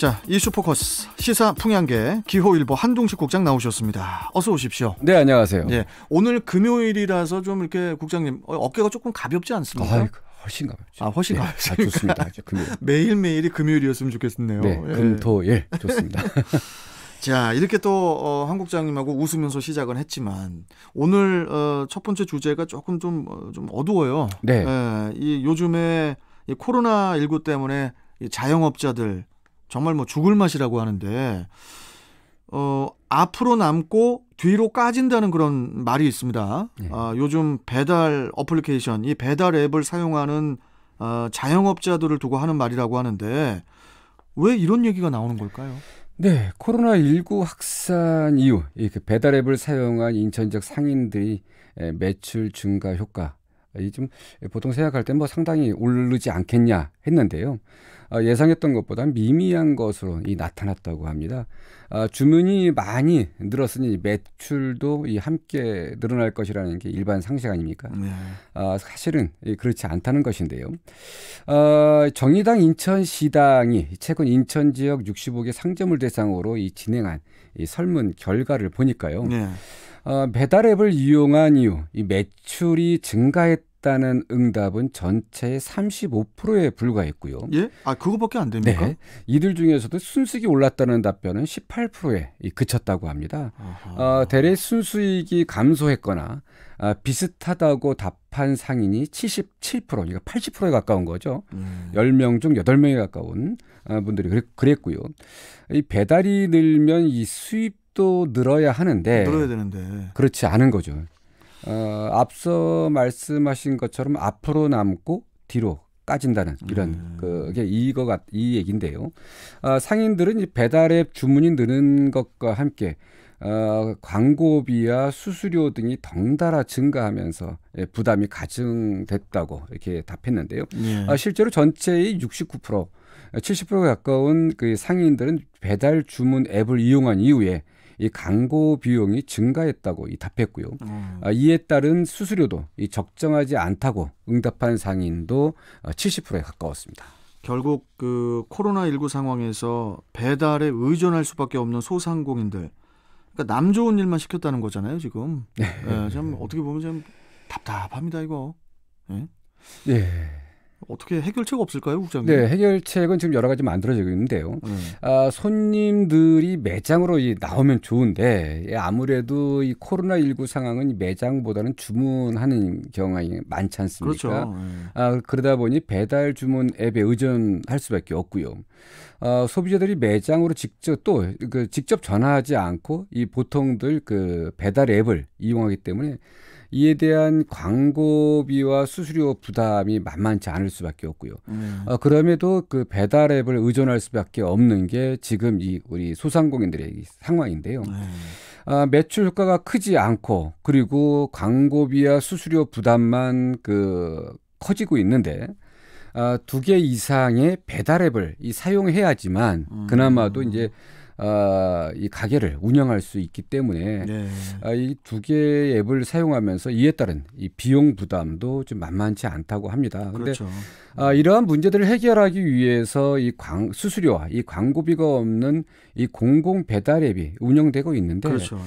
자, 이슈포커스 시사 풍향계 기호일보 한동식 국장 나오셨습니다. 어서 오십시오. 네, 안녕하세요. 예, 오늘 금요일이라서 좀 이렇게 국장님 어, 어깨가 조금 가볍지 않습니까? 아이고, 그 훨씬 가볍죠. 아, 훨씬 네. 가볍죠. 아, 좋습니다. 금요일. 매일매일이 금요일이었으면 좋겠네요. 네, 금, 토, 예, 좋습니다. 자, 이렇게 또 어, 한국장님하고 웃으면서 시작은 했지만 오늘 어, 첫 번째 주제가 조금 좀, 어, 좀 어두워요. 네. 예, 이 요즘에 이 코로나 19 때문에 이 자영업자들 정말 뭐 죽을 맛이라고 하는데 어, 앞으로 남고 뒤로 까진다는 그런 말이 있습니다. 네. 아, 요즘 배달 어플리케이션, 이 배달 앱을 사용하는 어, 자영업자들을 두고 하는 말이라고 하는데 왜 이런 얘기가 나오는 걸까요? 네, 코로나19 확산 이후 이렇 배달 앱을 사용한 인천적 상인들이 매출 증가 효과 이좀 보통 생각할 때 뭐 상당히 오르지 않겠냐 했는데요. 아, 예상했던 것보다 미미한 것으로 나타났다고 합니다. 아, 주문이 많이 늘었으니 매출도 이 함께 늘어날 것이라는 게 일반 상식 아닙니까? 네. 아, 사실은 그렇지 않다는 것인데요. 아, 정의당 인천시당이 최근 인천 지역 65개 상점을 대상으로 이 진행한 이 설문 결과를 보니까요. 네. 어, 배달앱을 이용한 이후 이 매출이 증가했다는 응답은 전체의 35%에 불과했고요. 예? 아 그거밖에 안 됩니까? 네. 이들 중에서도 순수익이 올랐다는 답변은 18%에 그쳤다고 합니다. 어, 대래 순수익이 감소했거나 아, 비슷하다고 답한 상인이 77%, 그러니까 80%에 가까운 거죠. 음. 10명 중 8명에 가까운 아, 분들이 그랬, 고요이 배달이 늘면 이 수입 또 늘어야 하는데 늘어야 되는데 그렇지 않은 거죠. 어, 앞서 말씀하신 것처럼 앞으로 남고 뒤로 까진다는 이런 음. 네. 그게 이거 같 이 얘긴데요. 어, 상인들은 이 배달앱 주문이 느는 것과 함께 어, 광고비와 수수료 등이 덩달아 증가하면서 예, 부담이 가중됐다고 이렇게 답했는데요. 예. 어, 실제로 전체의 69% 70% 가까운 그 상인들은 배달 주문 앱을 이용한 이후에 이 광고 비용이 증가했다고 이 답했고요. 음. 아, 이에 따른 수수료도 이 적정하지 않다고 응답한 상인도 70%에 어, 가까웠습니다. 결국 그 코로나 19 상황에서 배달에 의존할 수밖에 없는 소상공인들 그러니까 남 좋은 일만 시켰다는 거잖아요 지금 네. 네, 참 어떻게 보면 참 답답합니다 이거 예. 네. 네. 어떻게 해결책 없을까요, 국장님? 네, 해결책은 지금 여러 가지 만들어지고 있는데요. 음. 아, 손님들이 매장으로 이 나오면 좋은데 예, 아무래도 이 코로나 19 상황은 매장보다는 주문하는 경향이 많지 않습니까? 그렇죠. 네. 아, 그러다 보니 배달 주문 앱에 의존할 수밖에 없고요. 어, 소비자들이 매장으로 직접 또그 직접 전화하지 않고 이 보통들 그 배달 앱을 이용하기 때문에 이에 대한 광고비와 수수료 부담이 만만치 않을 수밖에 없고요. 음. 어, 그럼에도 그 배달 앱을 의존할 수밖에 없는 게 지금 이 우리 소상공인들의 상황인데요. 음. 아, 매출 효과가 크지 않고 그리고 광고비와 수수료 부담만 그 커지고 있는데 아, 두 개 이상의 배달 앱을 이 사용해야지만 음. 그나마도 음. 이제 아, 이 가게를 운영할 수 있기 때문에 네. 아, 이두 개의 앱을 사용하면서 이에 따른 이 비용 부담도 좀 만만치 않다고 합니다. 그런데 그렇죠. 아, 이러한 문제들을 해결하기 위해서 이 광, 수수료와 이 광고비가 없는 이 공공 배달 앱이 운영되고 있는데 그렇죠.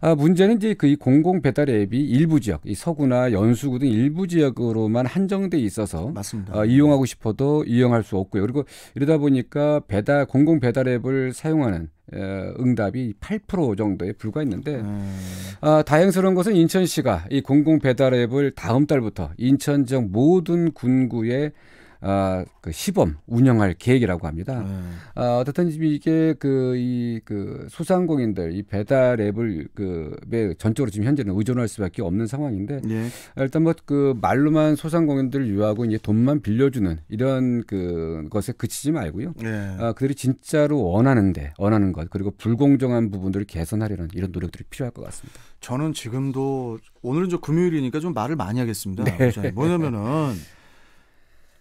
아, 문제는 이제 그 이 공공 배달 앱이 일부 지역, 이 서구나 연수구 등 일부 지역으로만 한정돼 있어서 맞습니다. 아, 이용하고 싶어도 이용할 수 없고요. 그리고 이러다 보니까 배달 공공 배달 앱을 사용하는 응답이 8% 정도에 불과했는데 음. 아, 다행스러운 것은 인천시가 이 공공 배달앱을 다음 달부터 인천 지역 모든 군구에 아그 시범 운영할 계획이라고 합니다. 네. 어, 아, 어쨌든 지 이게 그 이그 그 소상공인들 이 배달 앱을 그에 전적으로 지금 현재는 의존할 수밖에 없는 상황인데 네. 일단 뭐 그 말로만 소상공인들을 유하고 이제 돈만 빌려주는 이런 그 것에 그치지 말고요. 네. 어, 그들이 진짜로 원하는데 원하는 것 그리고 불공정한 부분들을 개선하려는 이런 노력들이 필요할 것 같습니다. 저는 지금도 오늘은 저 금요일이니까 좀 말을 많이 하겠습니다. 네. 뭐냐면은.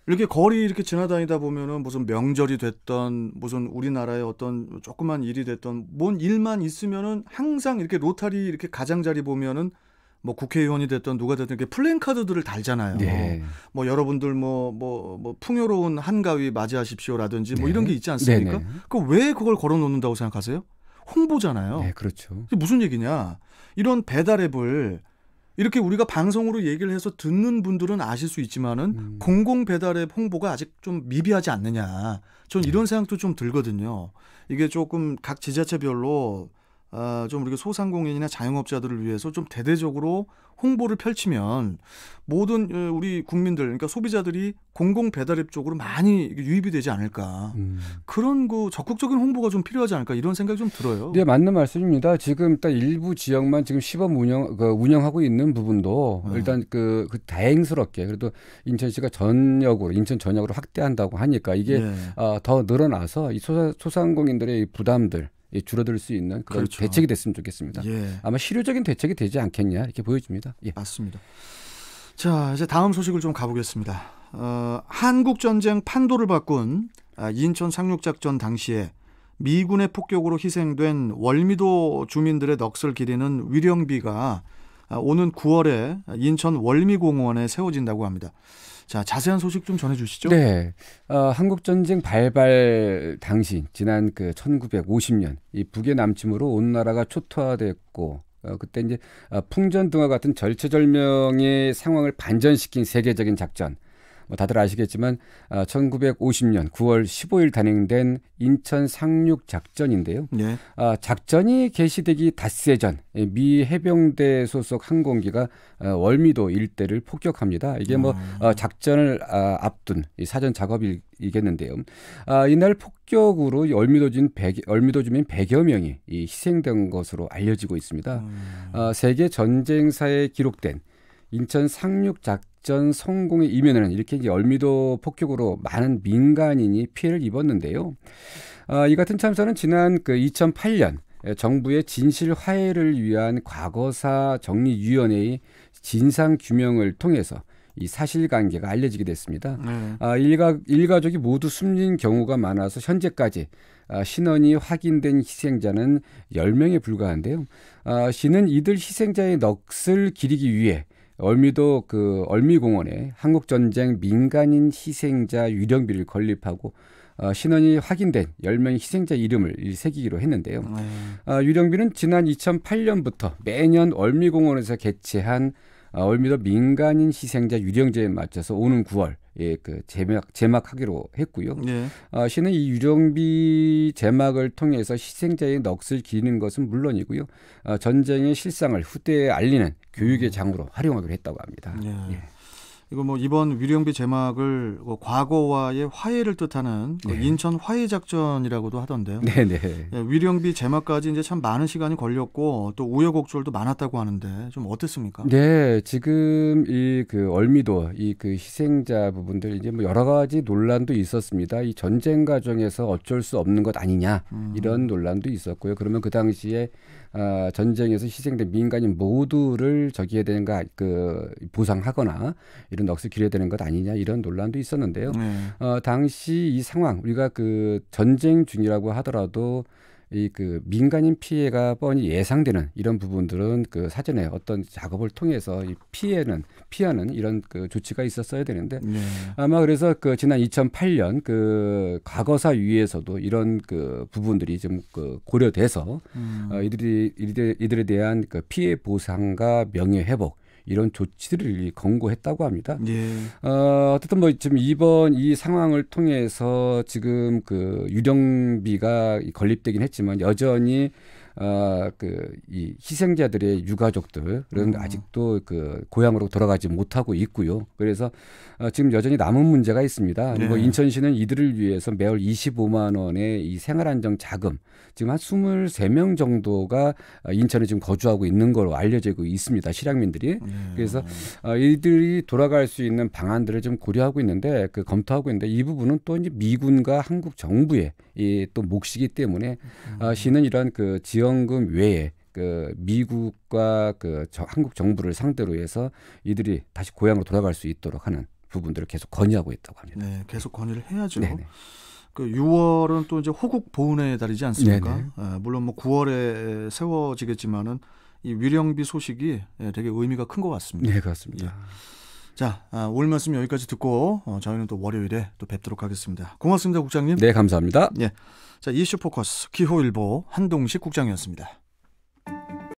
이렇게 거리 이렇게 지나다니다 보면은 무슨 명절이 됐던 무슨 우리나라의 어떤 조그만 일이 됐던 뭔 일만 있으면은 항상 이렇게 로타리 이렇게 가장자리 보면은 뭐 국회의원이 됐던 누가 됐든 이렇게 플랜카드들을 달잖아요. 네. 뭐 여러분들 뭐뭐뭐 뭐, 뭐 풍요로운 한가위 맞이하십시오라든지 뭐 네. 이런 게 있지 않습니까? 네, 네. 그왜 그걸 걸어 놓는다고 생각하세요? 홍보잖아요. 네, 그렇죠. 무슨 얘기냐? 이런 배달 앱을 이렇게 우리가 방송으로 얘기를 해서 듣는 분들은 아실 수 있지만은 음. 공공 배달의 홍보가 아직 좀 미비하지 않느냐. 전 네. 이런 생각도 좀 들거든요. 이게 조금 각 지자체별로 어, 좀 우리가 소상공인이나 자영업자들을 위해서 좀 대대적으로 홍보를 펼치면 모든 어, 우리 국민들 그러니까 소비자들이 공공 배달앱 쪽으로 많이 유입이 되지 않을까 음. 그런 그 적극적인 홍보가 좀 필요하지 않을까 이런 생각이 좀 들어요. 네 맞는 말씀입니다. 지금 딱 일부 지역만 지금 시범 운영 그 운영하고 있는 부분도 음. 일단 그, 그, 다행스럽게 그래도 인천시가 전역으로 인천 전역으로 확대한다고 하니까 이게 네. 어, 더 늘어나서 이 소상공인들의 부담들 예, 줄어들 수 있는 그런 그렇죠. 대책이 됐으면 좋겠습니다. 예. 아마 실효적인 대책이 되지 않겠냐 이렇게 보여집니다. 예. 맞습니다. 자 이제 다음 소식을 좀 가보겠습니다. 어, 한국 전쟁 판도를 바꾼 아, 인천 상륙작전 당시에 미군의 폭격으로 희생된 월미도 주민들의 넋을 기리는 위령비가 아, 오는 9월에 인천 월미공원에 세워진다고 합니다. 자, 자세한 소식 좀 전해 주시죠. 네. 어, 한국 전쟁 발발 당시 지난 그 1950년 이 북의 남침으로 온 나라가 초토화됐고 어, 그때 이제 어, 풍전등화 같은 절체절명의 상황을 반전시킨 세계적인 작전 뭐 다들 아시겠지만 어, 1950년 9월 15일 단행된 인천 상륙 작전인데요. 네. 어, 작전이 개시되기 닷새 전 미 해병대 소속 항공기가 어, 월미도 일대를 폭격합니다. 이게 뭐 어, 작전을 아, 앞둔 이 사전 작업이겠는데요. 아, 이날 폭격으로 월미도진 100, 월미도 주민 100여 명이 이 희생된 것으로 알려지고 있습니다. 음. 어, 세계 전쟁사에 기록된 인천 상륙 작전 성공의 이면에는 이렇게 이제 얼미도 폭격으로 많은 민간인이 피해를 입었는데요. 아, 이 같은 참사는 지난 그 2008년 정부의 진실 화해를 위한 과거사 정리위원회의 진상 규명을 통해서 이 사실관계가 알려지게 됐습니다. 네. 아, 일가 일가족이 모두 숨진 경우가 많아서 현재까지 아, 신원이 확인된 희생자는 열명에 불과한데요. 아, 시는 이들 희생자의 넋을 기리기 위해 얼미도 그 얼미공원에 한국전쟁 민간인 희생자 유령비를 건립하고 어, 신원이 확인된 10명 희생자 이름을 새기기로 했는데요. 어, 유령비는 지난 2008년부터 매년 얼미공원에서 개최한 어, 얼미도 민간인 희생자 유령제에 맞춰서 오는 9월 예, 그 제막 제막하기로 했고요. 네. 어, 시는 이 유령비 제막을 통해서 희생자의 넋을 기리는 것은 물론이고요. 어, 전쟁의 실상을 후대에 알리는 교육의 장으로 활용하기로 했다고 합니다. 예. 예. 이거 뭐 이번 위령비 제막을 뭐 과거와의 화해를 뜻하는 그 네. 인천 화해 작전이라고도 하던데요. 네네. 위령비 네. 예, 제막까지 이제 참 많은 시간이 걸렸고 또 우여곡절도 많았다고 하는데 좀 어땠습니까? 네, 지금 이 그 얼미도 이 그 희생자 부분들 이제 뭐 여러 가지 논란도 있었습니다. 이 전쟁 과정에서 어쩔 수 없는 것 아니냐 음. 이런 논란도 있었고요. 그러면 그 당시에 어, 전쟁에서 희생된 민간인 모두를 저기에 대한 그 보상하거나 이런 넋을 기려야 되는 것 아니냐 이런 논란도 있었는데요. 네. 어, 당시 이 상황 우리가 그 전쟁 중이라고 하더라도 이그 민간인 피해가 뻔히 예상되는 이런 부분들은 그 사전에 어떤 작업을 통해서 이 피해는 피하는 이런 그 조치가 있었어야 되는데 네. 아마 그래서 그 지난 2008년 그 과거사 위에서도 이런 그 부분들이 좀그 고려돼서 음. 어, 이들이 이들, 이들에 대한 그 피해 보상과 명예 회복 이런 조치들을 권고했다고 합니다. 예. 어, 어쨌든 뭐 지금 이번 이 상황을 통해서 지금 그 유령비가 건립되긴 했지만 여전히 어, 그이 희생자들의 유가족들은 음. 아직도 그 고향으로 돌아가지 못하고 있고요. 그래서 어, 지금 여전히 남은 문제가 있습니다. 그리고 네. 인천시는 이들을 위해서 매월 25만 원의 이 생활안정 자금 지금 한 23명 정도가 어, 인천에 지금 거주하고 있는 걸로 알려지고 있습니다. 실향민들이 네. 그래서 어, 이들이 돌아갈 수 있는 방안들을 좀 고려하고 있는데 그 검토하고 있는데 이 부분은 또 이제 미군과 한국 정부의 이또 몫이기 때문에 어, 음. 어, 시는 이런 그 지역 지원금 외에 그 미국과 그 저, 한국 정부를 상대로 해서 이들이 다시 고향으로 돌아갈 수 있도록 하는 부분들을 계속 건의하고 있다고 합니다. 네, 계속 건의를 해야죠. 네네. 네. 그 6월은 또 이제 호국 보훈의 달이지 않습니까? 아, 물론 뭐 9월에 세워지겠지만은 이 위령비 소식이 예, 되게 의미가 큰 것 같습니다. 네, 그렇습니다. 예. 자, 아, 오늘 말씀 여기까지 듣고 어, 저희는 또 월요일에 또 뵙도록 하겠습니다. 고맙습니다, 국장님. 네, 감사합니다. 예. 자, 이슈 포커스 기호일보 한동식 국장이었습니다.